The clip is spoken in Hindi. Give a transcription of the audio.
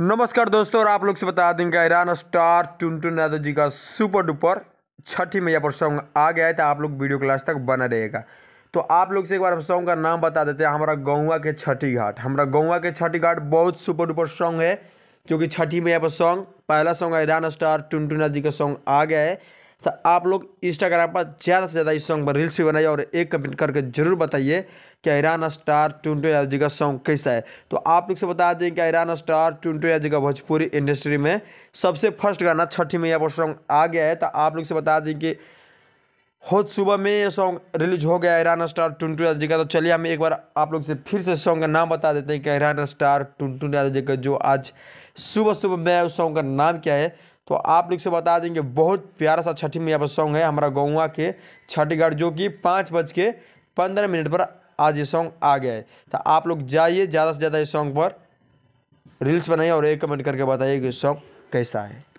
नमस्कार दोस्तों और आप लोग से बता देंगे ईरान स्टार टुनटुन यादव जी का सुपर डुपर छठी मैया पर सॉन्ग आ गया है तो आप लोग वीडियो क्लास तक बना रहेगा तो आप लोग से एक बार सॉन्ग का नाम बता देते हैं हमारा गौवा के छठी घाट हमारा गौवा के छठी घाट बहुत सुपर डुपर सॉन्ग है क्योंकि छठी मैया पर सॉन्ग पहला song Iran star Yadav ji का सॉन्ग आ गया है तो आप लोग इंस्टाग्राम पर ज़्यादा से ज़्यादा इस सॉन्ग पर रील्स भी बनाइए और एक कमेंट करके जरूर बताइए कि ईरान स्टार टूंटो यादव जी का सॉन्ग कैसा है तो आप लोग से बता दें कि ईरान स्टार टूंटो यादव जी का भोजपुरी इंडस्ट्री में सबसे फर्स्ट गाना छठी मैया पर सॉन्ग आ गया है तो आप लोग से बता दें कि खुद सुबह में ये सॉन्ग रिलीज हो गया ईरान स्टार टुनटू यादव जी का तो चलिए हम एक बार आप लोग से फिर से सॉन्ग का नाम बता देते हैं कि ईरान स्टार टुनटू यादव जी का जो आज सुबह सुबह मैं उस सॉन्ग का नाम क्या है तो आप लोग से बता देंगे बहुत प्यारा सा छठी मैया पर सॉन्ग है हमारा गौवा के छठगढ़ जो कि पाँच बज के पंद्रह मिनट पर आज ये सॉन्ग आ गया है तो आप लोग जाइए ज़्यादा से ज़्यादा इस सॉन्ग पर रील्स बनाइए और एक कमेंट करके बताइए कि सॉन्ग कैसा है